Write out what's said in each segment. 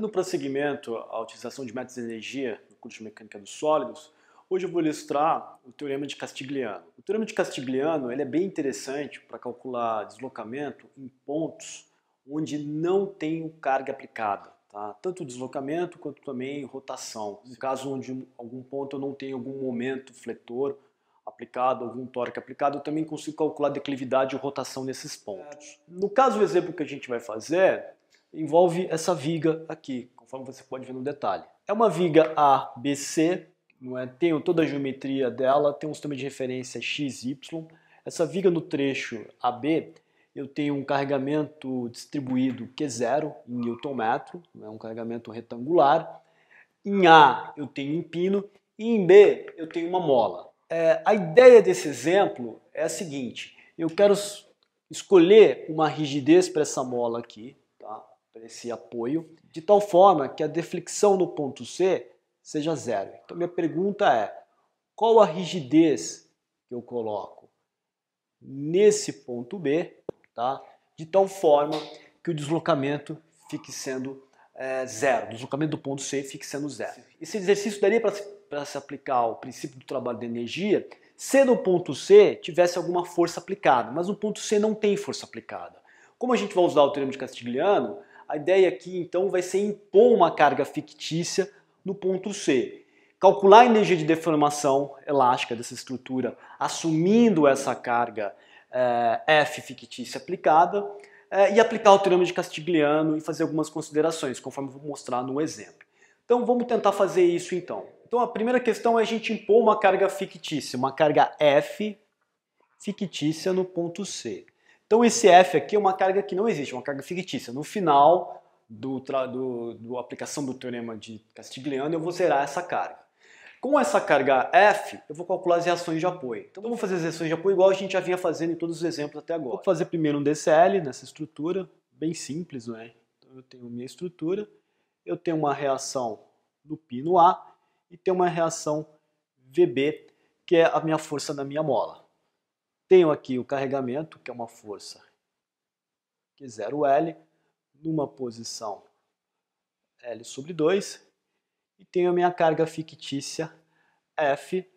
Dando prosseguimento à utilização de métodos de energia no curso de mecânica dos sólidos, hoje eu vou ilustrar o teorema de Castigliano. O teorema de Castigliano ele é bem interessante para calcular deslocamento em pontos onde não tem carga aplicada. Tá? Tanto deslocamento quanto também rotação. No caso onde algum ponto eu não tenho algum momento fletor aplicado, algum torque aplicado, eu também consigo calcular declividade e rotação nesses pontos. É. No caso, o exemplo que a gente vai fazer envolve essa viga aqui, conforme você pode ver no detalhe. É uma viga ABC, não é? tenho toda a geometria dela, tem um sistema de referência XY. Essa viga no trecho AB, eu tenho um carregamento distribuído Q0 em newton metro, é um carregamento retangular. Em A eu tenho um pino e em B eu tenho uma mola. É, a ideia desse exemplo é a seguinte, eu quero escolher uma rigidez para essa mola aqui, para esse apoio, de tal forma que a deflexão no ponto C seja zero. Então, minha pergunta é: qual a rigidez que eu coloco nesse ponto B, tá? de tal forma que o deslocamento fique sendo é, zero, o deslocamento do ponto C fique sendo zero. Esse exercício daria para se aplicar ao princípio do trabalho de energia se no ponto C tivesse alguma força aplicada, mas no ponto C não tem força aplicada. Como a gente vai usar o termo de Castigliano? A ideia aqui então vai ser impor uma carga fictícia no ponto C. Calcular a energia de deformação elástica dessa estrutura assumindo essa carga é, F fictícia aplicada é, e aplicar o teorema de Castigliano e fazer algumas considerações, conforme vou mostrar no exemplo. Então vamos tentar fazer isso então. Então a primeira questão é a gente impor uma carga fictícia, uma carga F fictícia no ponto C. Então esse F aqui é uma carga que não existe, é uma carga fictícia. No final do, do, do aplicação do teorema de Castigliano, eu vou zerar essa carga. Com essa carga F, eu vou calcular as reações de apoio. Então eu vou fazer as reações de apoio igual a gente já vinha fazendo em todos os exemplos até agora. Vou fazer primeiro um DCL nessa estrutura, bem simples, não é? Então eu tenho minha estrutura, eu tenho uma reação no pino A e tenho uma reação VB, que é a minha força da minha mola. Tenho aqui o carregamento, que é uma força que é 0L, numa posição L sobre 2, e tenho a minha carga fictícia F,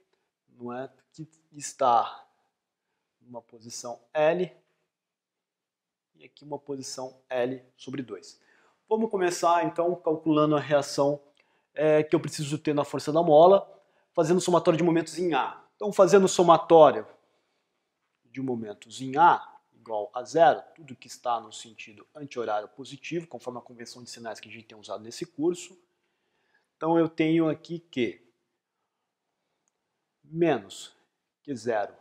não é, que está numa posição L, e aqui uma posição L sobre 2. Vamos começar então calculando a reação é, que eu preciso ter na força da mola, fazendo somatório de momentos em A. Então fazendo somatório de momentos em A igual a zero, tudo que está no sentido anti-horário positivo, conforme a convenção de sinais que a gente tem usado nesse curso. Então eu tenho aqui que menos que zero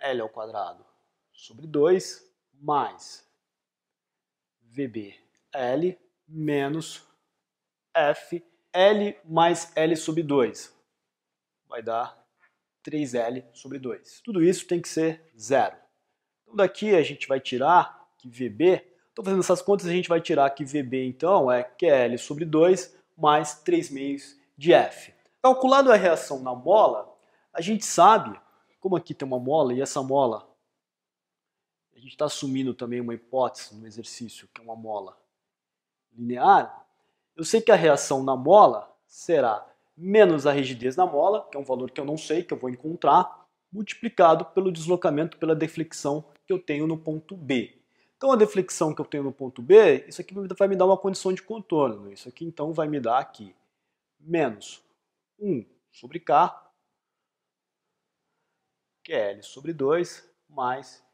L ao quadrado sobre 2 mais VBL menos F L mais L sobre 2. Vai dar 3L sobre 2. Tudo isso tem que ser zero. Então daqui a gente vai tirar que VB, estou fazendo essas contas, a gente vai tirar que VB então é QL sobre 2 mais 3 meios de F. Calculado a reação na mola, a gente sabe, como aqui tem uma mola e essa mola, a gente está assumindo também uma hipótese no exercício, que é uma mola linear, eu sei que a reação na mola será menos a rigidez na mola, que é um valor que eu não sei, que eu vou encontrar, multiplicado pelo deslocamento, pela deflexão que eu tenho no ponto B. Então a deflexão que eu tenho no ponto B, isso aqui vai me dar uma condição de contorno. Isso aqui então vai me dar aqui menos 1 sobre K, que é L sobre 2, mais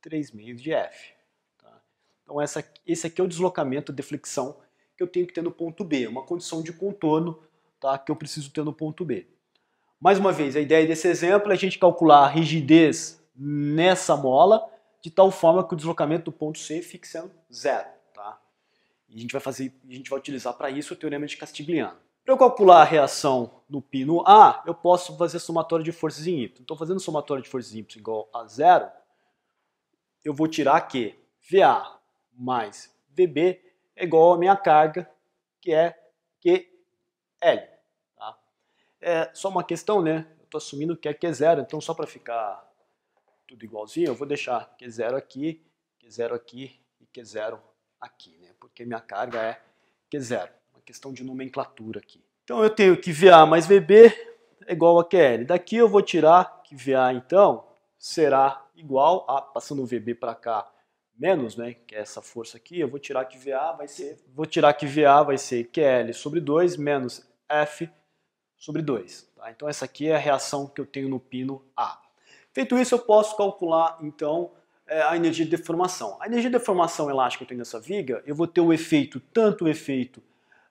3 meios de F. Tá? Então essa, esse aqui é o deslocamento, deflexão que eu tenho que ter no ponto B, uma condição de contorno tá, que eu preciso ter no ponto B. Mais uma vez, a ideia desse exemplo é a gente calcular a rigidez nessa mola de tal forma que o deslocamento do ponto C fique sendo zero. Tá? E a gente vai fazer, a gente vai utilizar para isso o teorema de Castigliano. Para eu calcular a reação no pino A, eu posso fazer a somatória de forças em Y. Então, fazendo somatória de forças em Y igual a zero, eu vou tirar que VA mais VB é igual à minha carga, que é Q L. Tá? É só uma questão, né? Eu estou assumindo que é Q0, então só para ficar tudo igualzinho, eu vou deixar Q0 aqui, Q0 aqui e Q0 aqui, né? Porque minha carga é Q0. Uma questão de nomenclatura aqui. Então eu tenho que VA mais VB é igual a QL. Daqui eu vou tirar que VA, então, será igual a, passando o VB para cá, menos, né, que é essa força aqui, eu vou tirar que VA vai ser, vou tirar que VA vai ser QL sobre 2 menos F sobre 2. Tá? Então essa aqui é a reação que eu tenho no pino A. Feito isso, eu posso calcular, então, é, a energia de deformação. A energia de deformação elástica que eu tenho nessa viga, eu vou ter o efeito, tanto o efeito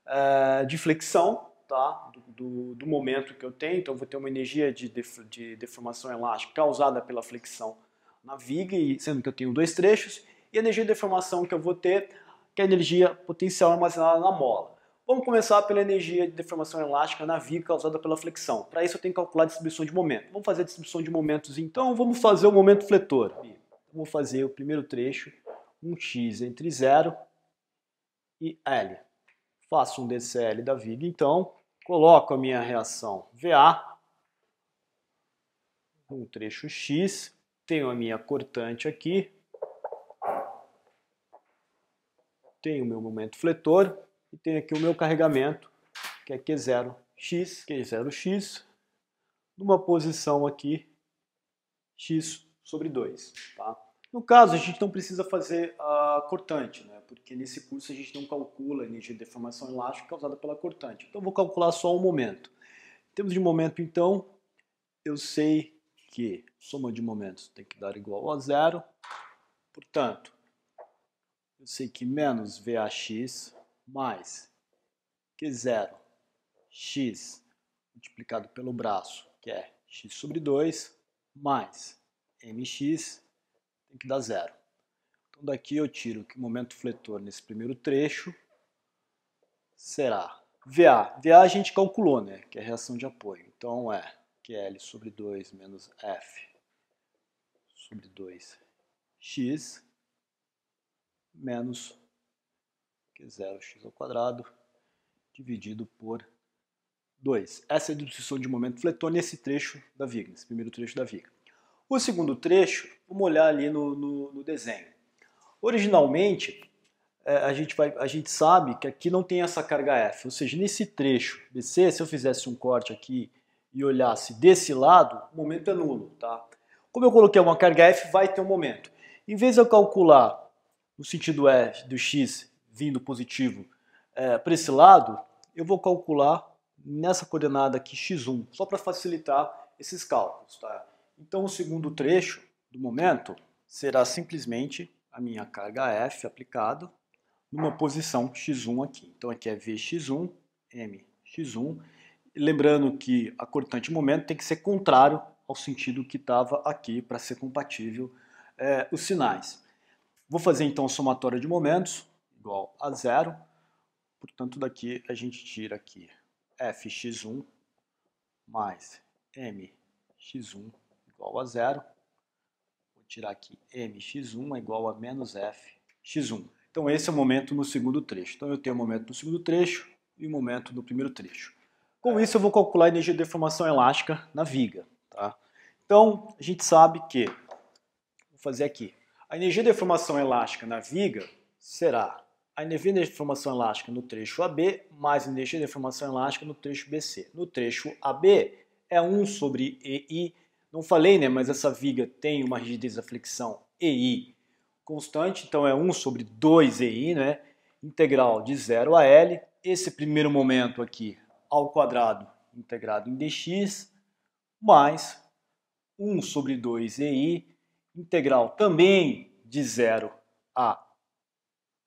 é, de flexão, tá? Do, do, do, momento que eu tenho, então eu vou ter uma energia de, def, de deformação elástica causada pela flexão na viga, e, sendo que eu tenho dois trechos, e a energia de deformação que eu vou ter, que é a energia potencial armazenada na mola. Vamos começar pela energia de deformação elástica na viga causada pela flexão. Para isso eu tenho que calcular a distribuição de momento. Vamos fazer a distribuição de momentos então, vamos fazer o momento fletor. Vou fazer o primeiro trecho, um x entre 0 e L. Faço um DCL da viga então, coloco a minha reação VA, um trecho x, tenho a minha cortante aqui, tenho o meu momento fletor, e tenho aqui o meu carregamento, que é Q0X, Q0X, numa posição aqui, X sobre 2. Tá? No caso, a gente não precisa fazer a cortante, né? porque nesse curso a gente não calcula a energia de deformação elástica causada pela cortante. Então, eu vou calcular só o momento. Em termos de momento, então, eu sei que soma de momentos tem que dar igual a zero. Portanto, eu sei que menos VAX mais Q0 x multiplicado pelo braço, que é x sobre 2, mais mx, tem que dar zero. Então daqui eu tiro que o momento fletor nesse primeiro trecho será VA. VA a gente calculou, né, que é a reação de apoio. Então é QL sobre 2 menos F sobre 2x menos que é 0x ao quadrado dividido por 2. Essa é a discussão de momento fletor nesse trecho da viga, nesse primeiro trecho da viga. O segundo trecho, vamos olhar ali no, no, no desenho. Originalmente, é, a, gente vai, a gente sabe que aqui não tem essa carga F, ou seja, nesse trecho BC, se eu fizesse um corte aqui e olhasse desse lado, o momento é nulo. Tá? Como eu coloquei uma carga F, vai ter um momento. Em vez de eu calcular no sentido F do X vindo positivo é, para esse lado, eu vou calcular nessa coordenada aqui x1, só para facilitar esses cálculos. Tá? Então o segundo trecho do momento será simplesmente a minha carga F aplicada numa posição x1 aqui. Então aqui é Vx1, Mx1. Lembrando que a cortante momento tem que ser contrário ao sentido que estava aqui para ser compatível é, os sinais. Vou fazer então a somatória de momentos igual a zero. Portanto, daqui a gente tira aqui fx1 mais mx1 igual a zero. Vou tirar aqui mx1 é igual a menos fx1. Então esse é o momento no segundo trecho. Então eu tenho o momento no segundo trecho e o momento no primeiro trecho. Com isso eu vou calcular a energia de deformação elástica na viga. Tá? Então a gente sabe que, vou fazer aqui, a energia de deformação elástica na viga será a energia de deformação elástica no trecho AB mais a energia de deformação elástica no trecho BC. No trecho AB é 1 sobre EI. Não falei, né, mas essa viga tem uma rigidez da flexão EI constante, então é 1 sobre 2EI, né, integral de 0 a L. Esse primeiro momento aqui ao quadrado integrado em dx, mais 1 sobre 2EI, integral também de 0 a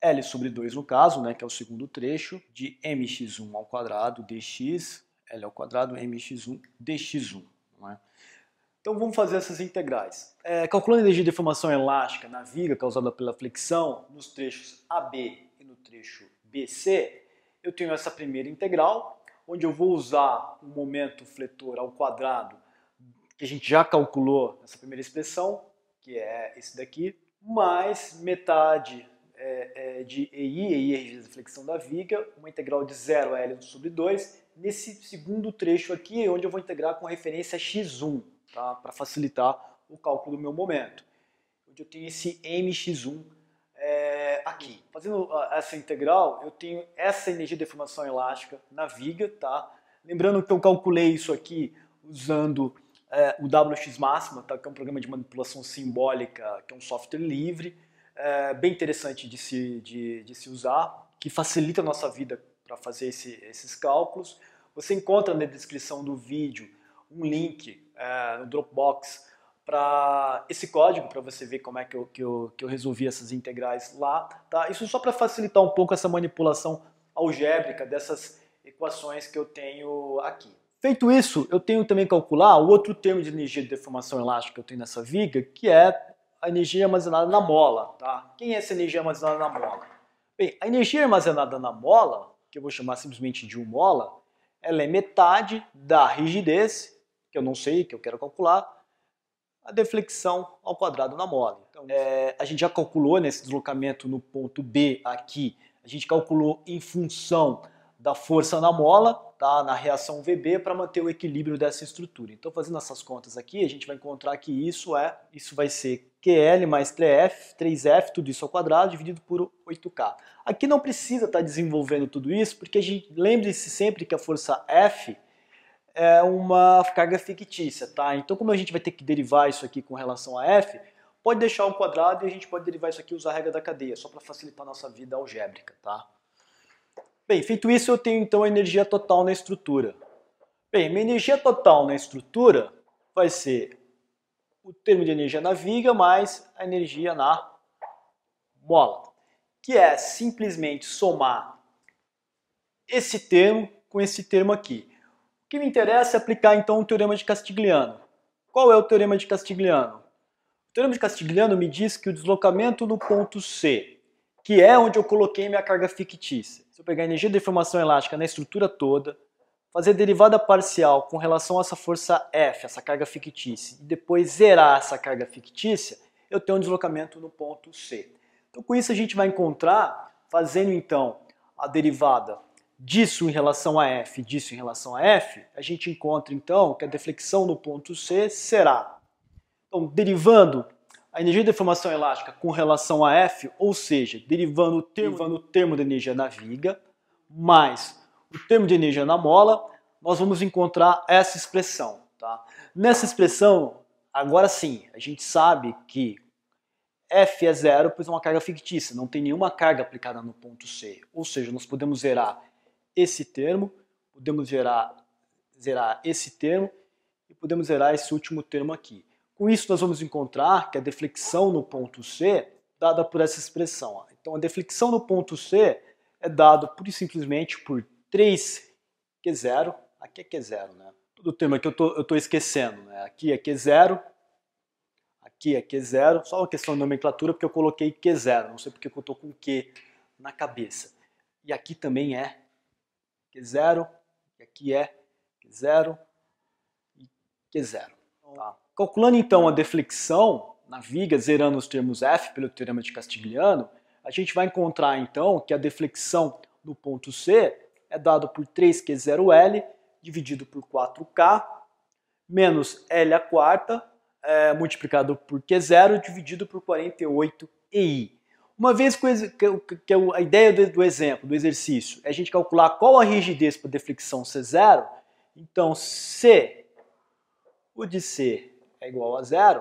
L sobre 2 no caso, né, que é o segundo trecho, de mx1 ao quadrado dx, L ao quadrado mx1 dx1. Né? Então vamos fazer essas integrais. É, calculando a energia de deformação elástica na viga causada pela flexão nos trechos AB e no trecho BC, eu tenho essa primeira integral, onde eu vou usar o momento fletor ao quadrado, que a gente já calculou nessa primeira expressão, que é esse daqui, mais metade é, é, de EI, EI é rigidez flexão da viga, uma integral de 0 a L sobre 2, nesse segundo trecho aqui, é onde eu vou integrar com referência x1, tá? para facilitar o cálculo do meu momento. Onde eu tenho esse mx1 é, aqui. Fazendo ah, essa integral, eu tenho essa energia de deformação elástica na viga. Tá? Lembrando que eu calculei isso aqui usando é, o WX Máxima, tá? que é um programa de manipulação simbólica, que é um software livre é, bem interessante de se, de, de se usar, que facilita a nossa vida para fazer esse, esses cálculos. Você encontra na descrição do vídeo um link é, no Dropbox para esse código, para você ver como é que eu, que, eu, que eu resolvi essas integrais lá. Tá? Isso só para facilitar um pouco essa manipulação algébrica dessas equações que eu tenho aqui. Feito isso, eu tenho também que calcular o outro termo de energia de deformação elástica que eu tenho nessa viga, que é a energia armazenada na mola. Tá? Quem é essa energia armazenada na mola? Bem, a energia armazenada na mola, que eu vou chamar simplesmente de 1 mola, ela é metade da rigidez, que eu não sei, que eu quero calcular, a deflexão ao quadrado na mola. Então, é, a gente já calculou nesse deslocamento no ponto B aqui, a gente calculou em função da força na mola, tá, na reação VB, para manter o equilíbrio dessa estrutura. Então, fazendo essas contas aqui, a gente vai encontrar que isso é, isso vai ser QL mais 3F, 3F, tudo isso ao quadrado, dividido por 8K. Aqui não precisa estar tá desenvolvendo tudo isso, porque a gente lembre-se sempre que a força F é uma carga fictícia, tá? Então como a gente vai ter que derivar isso aqui com relação a F, pode deixar um quadrado e a gente pode derivar isso aqui e usar a regra da cadeia, só para facilitar a nossa vida algébrica, tá? Bem, feito isso eu tenho então a energia total na estrutura. Bem, minha energia total na estrutura vai ser o termo de energia na viga mais a energia na mola, que é simplesmente somar esse termo com esse termo aqui. O que me interessa é aplicar então o teorema de Castigliano. Qual é o teorema de Castigliano? O teorema de Castigliano me diz que o deslocamento no ponto C, que é onde eu coloquei minha carga fictícia, se eu pegar a energia de deformação elástica na estrutura toda, fazer derivada parcial com relação a essa força F, essa carga fictícia, e depois zerar essa carga fictícia, eu tenho um deslocamento no ponto C. Então com isso a gente vai encontrar, fazendo então a derivada disso em relação a F, disso em relação a F, a gente encontra então que a deflexão no ponto C será, então derivando a energia de deformação elástica com relação a F, ou seja, derivando o termo, derivando o termo da energia na viga, mais o termo de energia na mola, nós vamos encontrar essa expressão. Tá? Nessa expressão, agora sim, a gente sabe que F é zero, pois é uma carga fictícia, não tem nenhuma carga aplicada no ponto C. Ou seja, nós podemos zerar esse termo, podemos zerar, zerar esse termo e podemos zerar esse último termo aqui. Com isso, nós vamos encontrar que a deflexão no ponto C dada por essa expressão. Então, a deflexão no ponto C é dada pura e simplesmente por 3 Q0, aqui é Q0, né? Todo termo aqui eu tô, eu tô esquecendo, né? Aqui é Q0, aqui é Q0, só uma questão de nomenclatura porque eu coloquei Q0, não sei porque eu tô com Q na cabeça. E aqui também é Q0, e aqui é Q0 e Q0. Tá? Calculando então a deflexão na viga, zerando os termos F pelo teorema de Castigliano, a gente vai encontrar então que a deflexão no ponto C é dado por 3Q0L dividido por 4K menos L a quarta é, multiplicado por Q0 dividido por 48EI. Uma vez que a ideia do exemplo, do exercício, é a gente calcular qual a rigidez para deflexão C0, então se o de C é igual a zero,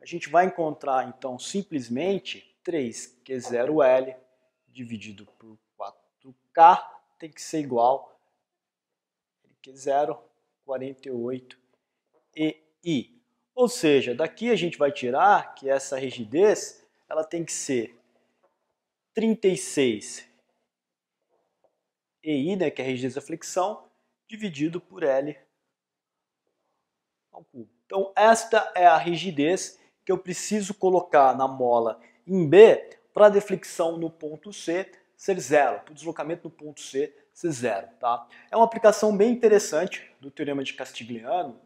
a gente vai encontrar então simplesmente 3Q0L dividido por 4K tem que ser igual a 0,48 e i. Ou seja, daqui a gente vai tirar que essa rigidez ela tem que ser 36 EI, né, que é a rigidez da flexão, dividido por L ao cubo. Então esta é a rigidez que eu preciso colocar na mola em B para a deflexão no ponto C ser zero, para o deslocamento do ponto C ser zero. Tá? É uma aplicação bem interessante do Teorema de Castigliano,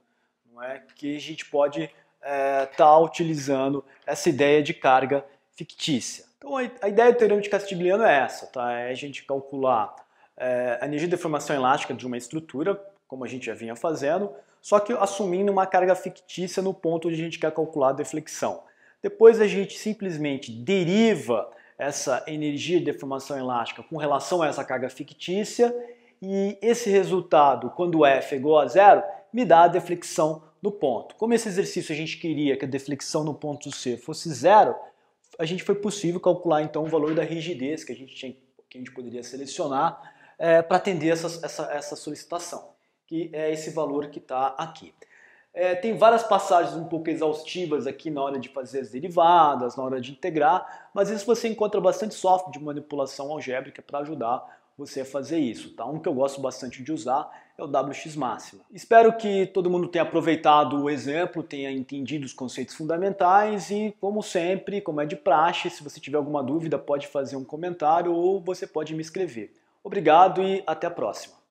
não é? que a gente pode estar é, tá utilizando essa ideia de carga fictícia. Então a ideia do Teorema de Castigliano é essa, tá? é a gente calcular é, a energia de deformação elástica de uma estrutura, como a gente já vinha fazendo, só que assumindo uma carga fictícia no ponto onde a gente quer calcular a deflexão. Depois a gente simplesmente deriva essa energia de deformação elástica com relação a essa carga fictícia e esse resultado, quando é F é igual a zero, me dá a deflexão no ponto. Como esse exercício a gente queria que a deflexão no ponto C fosse zero, a gente foi possível calcular então o valor da rigidez que a gente, tinha, que a gente poderia selecionar é, eh, para atender essa, essa, essa solicitação, que é esse valor que está aqui. É, tem várias passagens um pouco exaustivas aqui na hora de fazer as derivadas, na hora de integrar, mas isso você encontra bastante software de manipulação algébrica para ajudar você a fazer isso. Tá? Um que eu gosto bastante de usar é o WX máxima. Espero que todo mundo tenha aproveitado o exemplo, tenha entendido os conceitos fundamentais e, como sempre, como é de praxe, se você tiver alguma dúvida, pode fazer um comentário ou você pode me escrever. Obrigado e até a próxima.